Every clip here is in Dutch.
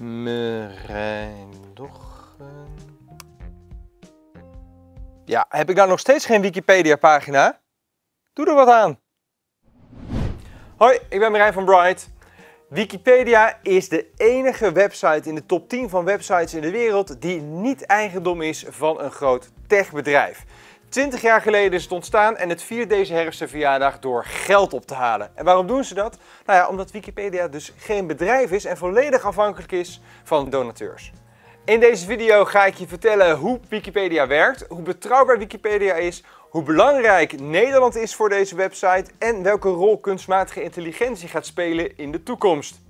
Merijndoggen. Ja, heb ik daar nou nog steeds geen Wikipedia-pagina? Doe er wat aan. Hoi, ik ben Marijn van Bright. Wikipedia is de enige website in de top 10 van websites in de wereld die niet eigendom is van een groot techbedrijf. 20 jaar geleden is het ontstaan en het viert deze herfst zijn verjaardag door geld op te halen. En waarom doen ze dat? Nou ja, omdat Wikipedia dus geen bedrijf is en volledig afhankelijk is van donateurs. In deze video ga ik je vertellen hoe Wikipedia werkt, hoe betrouwbaar Wikipedia is, hoe belangrijk Nederland is voor deze website en welke rol kunstmatige intelligentie gaat spelen in de toekomst.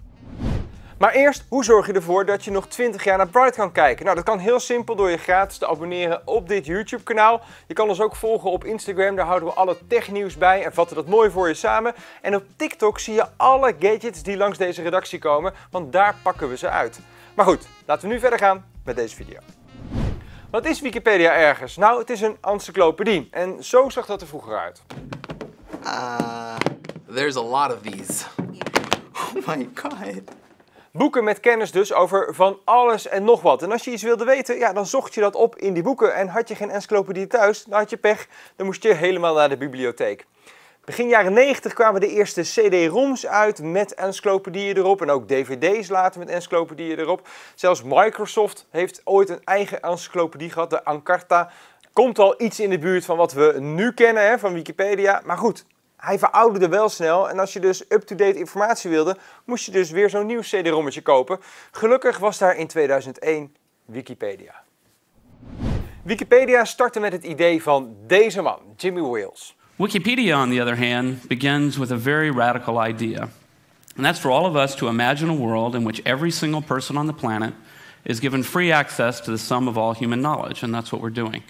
Maar eerst, hoe zorg je ervoor dat je nog 20 jaar naar Bright kan kijken? Nou, dat kan heel simpel door je gratis te abonneren op dit YouTube kanaal. Je kan ons ook volgen op Instagram, daar houden we alle technieuws bij en vatten dat mooi voor je samen. En op TikTok zie je alle gadgets die langs deze redactie komen, want daar pakken we ze uit. Maar goed, laten we nu verder gaan met deze video. Wat is Wikipedia ergens? Nou, het is een encyclopedie. En zo zag dat er vroeger uit. Ah, there's a lot of these. Oh my god. Boeken met kennis dus over van alles en nog wat. En als je iets wilde weten, ja, dan zocht je dat op in die boeken. En had je geen encyclopedie thuis, dan had je pech. Dan moest je helemaal naar de bibliotheek. Begin jaren 90 kwamen de eerste CD-ROMs uit met encyclopedieën erop. En ook DVD's later met encyclopedieën erop. Zelfs Microsoft heeft ooit een eigen encyclopedie gehad, de Encarta. Komt al iets in de buurt van wat we nu kennen hè, van Wikipedia. Maar goed, hij verouderde wel snel en als je dus up-to-date informatie wilde, moest je dus weer zo'n nieuw CD-rommetje kopen. Gelukkig was daar in 2001 Wikipedia. Wikipedia startte met het idee van deze man, Jimmy Wales. Wikipedia, on the other hand, begins with a very radical idea. And that's for all of us to imagine a world in which every single person on the planet is given free access to the sum of all human knowledge. And that's what we're doing.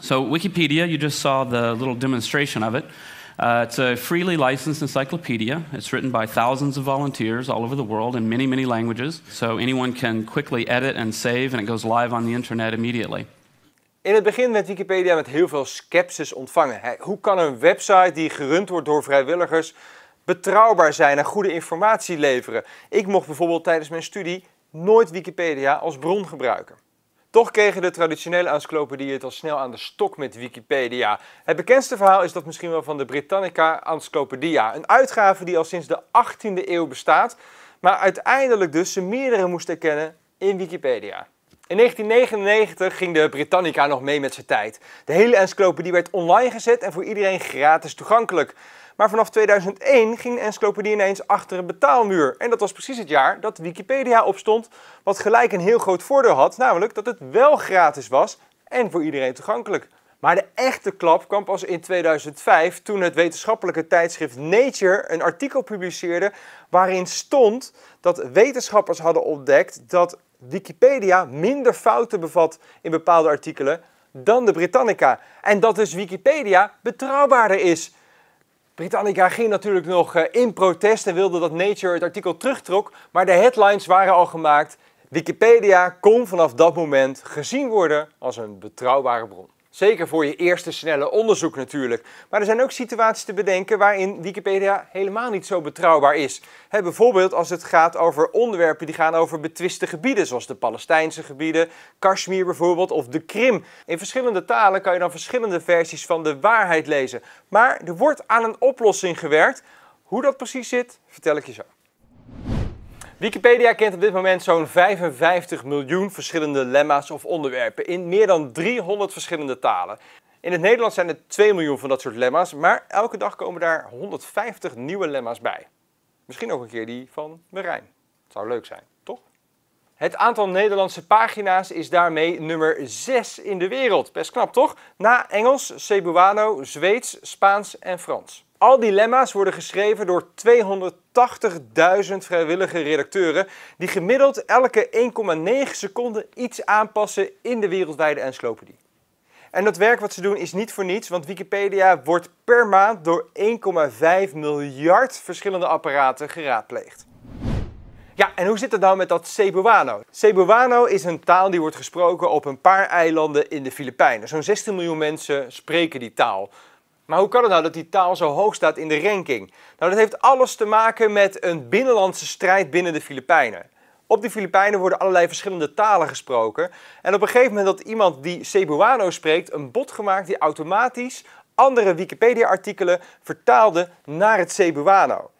So, Wikipedia, you just saw the little demonstration of it. Uh, it's a freely licensed encyclopedia. It's written by thousands of volunteers all over the world in many, many languages. So anyone can quickly edit and save, and it goes live on the internet immediately. In het begin werd Wikipedia met heel veel sceptisch ontvangen. Hoe kan een website die gerund wordt door vrijwilligers betrouwbaar zijn en goede informatie leveren? Ik mocht bijvoorbeeld tijdens mijn studie nooit Wikipedia als bron gebruiken. Toch kregen de traditionele encyclopedieën het al snel aan de stok met Wikipedia. Het bekendste verhaal is dat misschien wel van de Britannica Encyclopedia. Een uitgave die al sinds de 18e eeuw bestaat, maar uiteindelijk dus ze meerdere moest erkennen in Wikipedia. In 1999 ging de Britannica nog mee met zijn tijd. De hele encyclopedie werd online gezet en voor iedereen gratis toegankelijk. Maar vanaf 2001 ging de encyclopedie ineens achter een betaalmuur. En dat was precies het jaar dat Wikipedia opstond, wat gelijk een heel groot voordeel had, namelijk dat het wel gratis was en voor iedereen toegankelijk. Maar de echte klap kwam pas in 2005 toen het wetenschappelijke tijdschrift Nature een artikel publiceerde waarin stond dat wetenschappers hadden ontdekt dat Wikipedia minder fouten bevat in bepaalde artikelen dan de Britannica. En dat dus Wikipedia betrouwbaarder is. Britannica ging natuurlijk nog eh, in protest en wilde dat Nature het artikel terugtrok, maar de headlines waren al gemaakt. Wikipedia kon vanaf dat moment gezien worden als een betrouwbare bron. Zeker voor je eerste snelle onderzoek natuurlijk. Maar er zijn ook situaties te bedenken waarin Wikipedia helemaal niet zo betrouwbaar is. bijvoorbeeld als het gaat over onderwerpen die gaan over betwiste gebieden, zoals de Palestijnse gebieden, Kashmir bijvoorbeeld of de Krim. In verschillende talen kan je dan verschillende versies van de waarheid lezen. Maar er wordt aan een oplossing gewerkt. Hoe dat precies zit, vertel ik je zo. Wikipedia kent op dit moment zo'n 55 miljoen verschillende lemma's of onderwerpen in meer dan 300 verschillende talen. In het Nederlands zijn er 2 miljoen van dat soort lemma's, maar elke dag komen daar 150 nieuwe lemma's bij. Misschien ook een keer die van Merijn. Zou leuk zijn, toch? Het aantal Nederlandse pagina's is daarmee nummer 6 in de wereld. Best knap, toch? Na Engels, Cebuano, Zweeds, Spaans en Frans. Al die dilemma's worden geschreven door 280.000 vrijwillige redacteuren, die gemiddeld elke 1,9 seconden iets aanpassen in de wereldwijde encyclopedie. En dat werk wat ze doen is niet voor niets, want Wikipedia wordt per maand door 1,5 miljard verschillende apparaten geraadpleegd. Ja, en hoe zit het nou met dat Cebuano? Cebuano is een taal die wordt gesproken op een paar eilanden in de Filipijnen. Zo'n 16 miljoen mensen spreken die taal. Maar hoe kan het nou dat die taal zo hoog staat in de ranking? Nou, dat heeft alles te maken met een binnenlandse strijd binnen de Filipijnen. Op de Filipijnen worden allerlei verschillende talen gesproken. En op een gegeven moment had iemand die Cebuano spreekt een bot gemaakt die automatisch andere Wikipedia-artikelen vertaalde naar het Cebuano.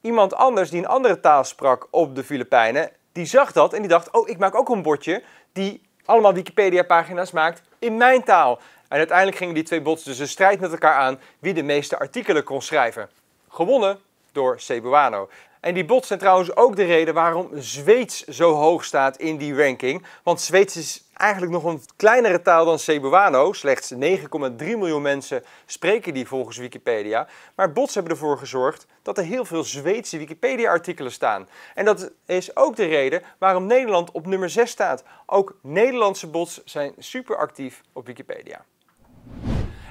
Iemand anders die een andere taal sprak op de Filipijnen, die zag dat en die dacht: Oh, ik maak ook een bordje die allemaal Wikipedia-pagina's maakt in mijn taal. En uiteindelijk gingen die twee bots dus een strijd met elkaar aan wie de meeste artikelen kon schrijven. Gewonnen door Cebuano. En die bots zijn trouwens ook de reden waarom Zweeds zo hoog staat in die ranking. Want Zweeds is eigenlijk nog een kleinere taal dan Cebuano. Slechts 9,3 miljoen mensen spreken die volgens Wikipedia. Maar bots hebben ervoor gezorgd dat er heel veel Zweedse Wikipedia-artikelen staan. En dat is ook de reden waarom Nederland op nummer 6 staat. Ook Nederlandse bots zijn superactief op Wikipedia.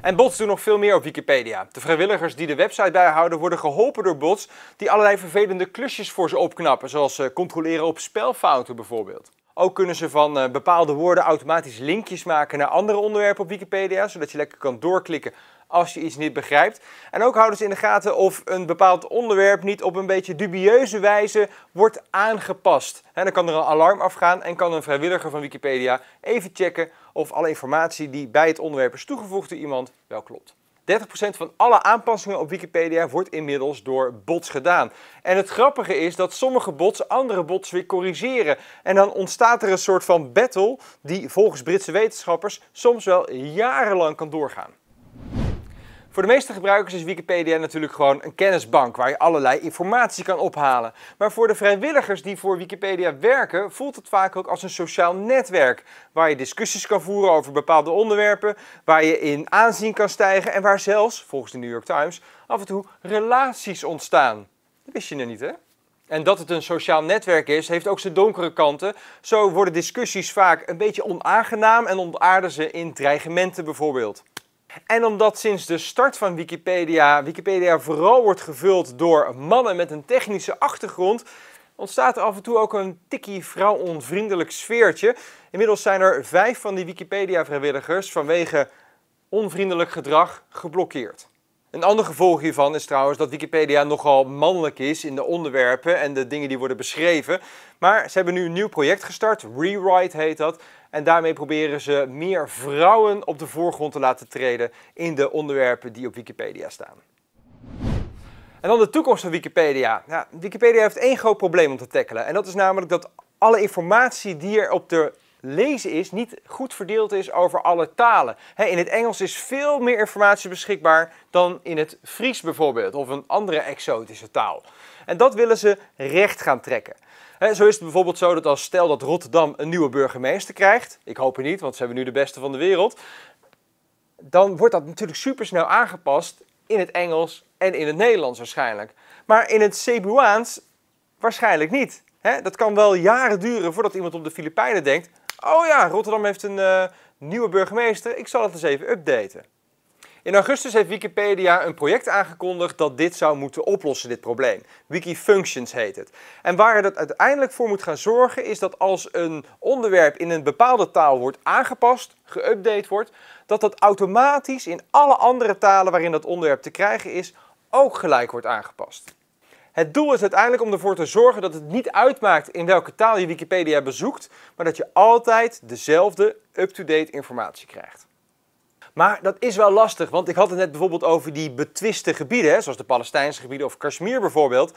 En bots doen nog veel meer op Wikipedia. De vrijwilligers die de website bijhouden worden geholpen door bots die allerlei vervelende klusjes voor ze opknappen, zoals eh, controleren op spelfouten bijvoorbeeld. Ook kunnen ze van eh, bepaalde woorden automatisch linkjes maken naar andere onderwerpen op Wikipedia, zodat je lekker kan doorklikken als je iets niet begrijpt. En ook houden ze in de gaten of een bepaald onderwerp niet op een beetje dubieuze wijze wordt aangepast. dan kan er een alarm afgaan en kan een vrijwilliger van Wikipedia even checken of alle informatie die bij het onderwerp is toegevoegd door iemand wel klopt. 30% van alle aanpassingen op Wikipedia wordt inmiddels door bots gedaan. En het grappige is dat sommige bots andere bots weer corrigeren. En dan ontstaat er een soort van battle die volgens Britse wetenschappers soms wel jarenlang kan doorgaan. Voor de meeste gebruikers is Wikipedia natuurlijk gewoon een kennisbank waar je allerlei informatie kan ophalen. Maar voor de vrijwilligers die voor Wikipedia werken, voelt het vaak ook als een sociaal netwerk waar je discussies kan voeren over bepaalde onderwerpen, waar je in aanzien kan stijgen en waar zelfs, volgens de New York Times, af en toe relaties ontstaan. Dat wist je nog niet, hè? En dat het een sociaal netwerk is, heeft ook zijn donkere kanten. Zo worden discussies vaak een beetje onaangenaam en ontaarden ze in dreigementen bijvoorbeeld. En omdat sinds de start van Wikipedia Wikipedia vooral wordt gevuld door mannen met een technische achtergrond, ontstaat er af en toe ook een tikkie vrouwonvriendelijk sfeertje. Inmiddels zijn er vijf van die Wikipedia-vrijwilligers vanwege onvriendelijk gedrag geblokkeerd. Een ander gevolg hiervan is trouwens dat Wikipedia nogal mannelijk is in de onderwerpen en de dingen die worden beschreven. Maar ze hebben nu een nieuw project gestart, Rewrite heet dat, en daarmee proberen ze meer vrouwen op de voorgrond te laten treden in de onderwerpen die op Wikipedia staan. En dan de toekomst van Wikipedia. Wikipedia heeft één groot probleem om te tackelen. En dat is namelijk dat alle informatie die er op de lezen is, niet goed verdeeld is over alle talen. in het Engels is veel meer informatie beschikbaar dan in het Fries bijvoorbeeld, of een andere exotische taal. En dat willen ze recht gaan trekken. zo is het bijvoorbeeld zo dat als stel dat Rotterdam een nieuwe burgemeester krijgt, ik hoop het niet, want ze hebben nu de beste van de wereld, dan wordt dat natuurlijk supersnel aangepast in het Engels en in het Nederlands waarschijnlijk. Maar in het Cebuaans waarschijnlijk niet. dat kan wel jaren duren voordat iemand op de Filipijnen denkt: Oh ja, Rotterdam heeft een eh, nieuwe burgemeester. Ik zal het eens even updaten. In augustus heeft Wikipedia een project aangekondigd dat dit zou moeten oplossen, dit probleem. Wikifunctions heet het. En waar dat uiteindelijk voor moet gaan zorgen is dat als een onderwerp in een bepaalde taal wordt aangepast, geüpdate wordt, dat dat automatisch in alle andere talen waarin dat onderwerp te krijgen is, ook gelijk wordt aangepast. Het doel is uiteindelijk om ervoor te zorgen dat het niet uitmaakt in welke taal je Wikipedia bezoekt, maar dat je altijd dezelfde up-to-date informatie krijgt. Maar dat is wel lastig, want ik had het net bijvoorbeeld over die betwiste gebieden, zoals de Palestijnse gebieden of Kashmir bijvoorbeeld.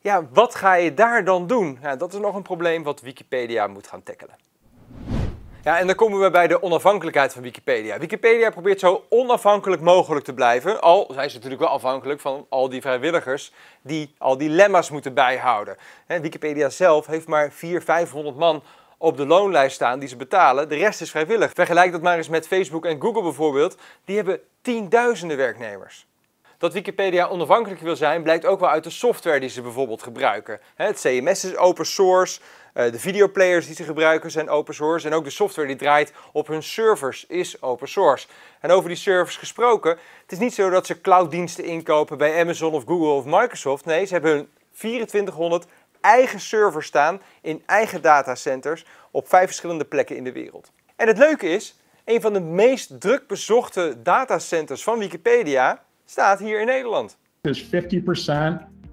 Ja, wat ga je daar dan doen? Nou, dat is nog een probleem wat Wikipedia moet gaan tackelen. Ja, en dan komen we bij de onafhankelijkheid van Wikipedia. Wikipedia probeert zo onafhankelijk mogelijk te blijven, al zijn ze natuurlijk wel afhankelijk van al die vrijwilligers die al die lemma's moeten bijhouden. Wikipedia zelf heeft maar 400, 500 man op de loonlijst staan die ze betalen. De rest is vrijwillig. Vergelijk dat maar eens met Facebook en Google bijvoorbeeld. Die hebben tienduizenden werknemers. Dat Wikipedia onafhankelijk wil zijn, blijkt ook wel uit de software die ze bijvoorbeeld gebruiken. Het CMS is open source, eh, de videoplayers die ze gebruiken zijn open source en ook de software die draait op hun servers is open source. En over die servers gesproken, het is niet zo dat ze clouddiensten inkopen bij Amazon of Google of Microsoft. Nee, ze hebben hun 2400 eigen servers staan in eigen datacenters op vijf verschillende plekken in de wereld. En het leuke is, een van de meest druk bezochte datacenters van Wikipedia staat hier in Nederland. Dus 50%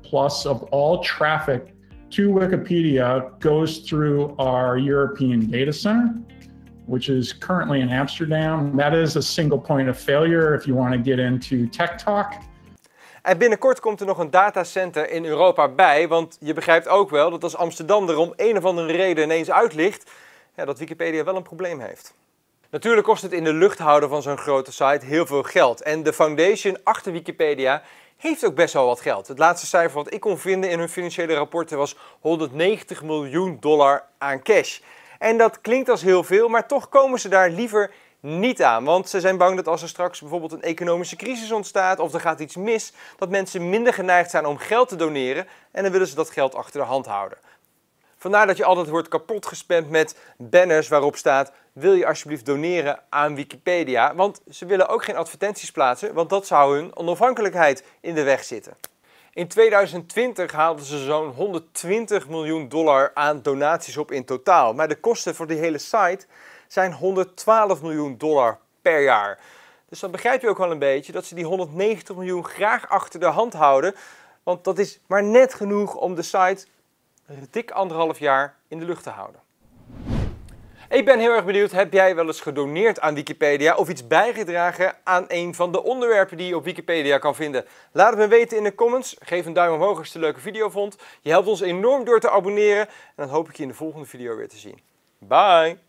plus of all traffic to Wikipedia goes through our European data center, which is currently in Amsterdam. That is a single point of failure if you want to get into tech talk. En binnenkort komt er nog een datacenter in Europa bij, want je begrijpt ook wel dat als Amsterdam er om een of andere reden ineens uit ligt, ja, dat Wikipedia wel een probleem heeft. Natuurlijk kost het in de lucht houden van zo'n grote site heel veel geld. En de foundation achter Wikipedia heeft ook best wel wat geld. Het laatste cijfer wat ik kon vinden in hun financiële rapporten was 190 miljoen dollar aan cash. En dat klinkt als heel veel, maar toch komen ze daar liever niet aan. Want ze zijn bang dat als er straks bijvoorbeeld een economische crisis ontstaat of er gaat iets mis, dat mensen minder geneigd zijn om geld te doneren en dan willen ze dat geld achter de hand houden. Vandaar dat je altijd wordt kapot gespamd met banners waarop staat wil je alsjeblieft doneren aan Wikipedia, want ze willen ook geen advertenties plaatsen, want dat zou hun onafhankelijkheid in de weg zitten. In 2020 haalden ze zo'n 120 miljoen dollar aan donaties op in totaal, maar de kosten voor die hele site zijn 112 miljoen dollar per jaar. Dus dan begrijp je ook wel een beetje dat ze die 190 miljoen graag achter de hand houden, want dat is maar net genoeg om de site dik anderhalf jaar in de lucht te houden. Ik ben heel erg benieuwd, heb jij wel eens gedoneerd aan Wikipedia of iets bijgedragen aan een van de onderwerpen die je op Wikipedia kan vinden? Laat het me weten in de comments. Geef een duim omhoog als je de een leuke video vond. Je helpt ons enorm door te abonneren en dan hoop ik je in de volgende video weer te zien. Bye!